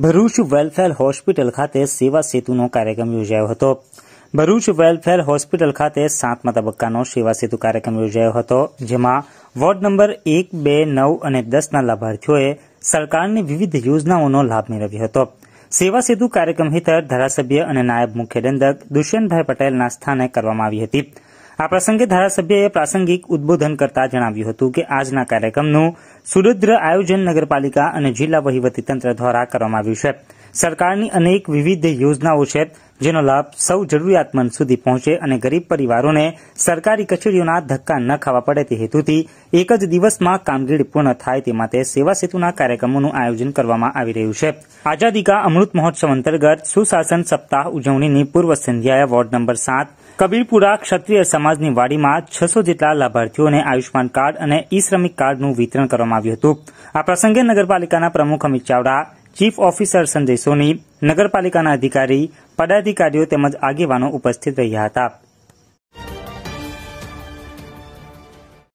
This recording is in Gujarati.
ભરૂચ વેલફેર હોસ્પિટલ ખાતે સેવા સેતુનો કાર્યક્રમ યોજાયો હતો ભરૂચ વેલફેર હોસ્પિટલ ખાતે સાતમા તબક્કાનો સેવા સેતુ કાર્યક્રમ યોજાયો હતો જેમાં વોર્ડ નંબર એક બે નવ અને દસના લાભાર્થીઓએ સરકારની વિવિધ યોજનાઓનો લાભ મેળવ્યો હતો સેવા સેતુ કાર્યક્રમ હેઠળ ધારાસભ્ય અને નાયબ મુખ્ય દંડક દુષ્યંતભાઈ પટેલના સ્થાને કરવામાં આવી હતી આ પ્રસંગે ધારાસભ્યએ પ્રાસંગિક ઉદબોધન કરતા જણાવ્યું હતું કે આજના કાર્યક્રમનું સુરુદ્ર આયોજન નગરપાલિકા અને જિલ્લા વહીવટીતંત્ર દ્વારા કરવામાં આવ્યું છે સરકારની અનેક વિવિધ યોજનાઓ છે જેનો લાભ સૌ જરૂરિયાતમંદ સુધી પહોંચે અને ગરીબ પરિવારોને સરકારી કચેરીઓના ધક્કા ન ખાવા પડે તે હેતુથી એક જ દિવસમાં કામગીરી પૂર્ણ થાય તે માટે સેવા સેતુના કાર્યક્રમોનું આયોજન કરવામાં આવી રહ્યું છે આઝાદી કા અમૃત મહોત્સવ અંતર્ગત સુશાસન સપ્તાહ ઉજવણીની પૂર્વ સંધ્યાએ વોર્ડ નંબર સાત કબીરપુરા ક્ષત્રિય સમાજની વાડીમાં છસો જેટલા લાભાર્થીઓને આયુષ્માન કાર્ડ અને ઈ શ્રમિક કાર્ડનું વિતરણ કરવામાં આવ્યું હતું આ પ્રસંગે નગરપાલિકાના પ્રમુખ અમિત ચાવડા ચીફ ઓફિસર સંજય સોની નગરપાલિકાના અધિકારી પદાધિકારીઓ તેમજ આગેવાનો ઉપસ્થિત રહ્યા હતા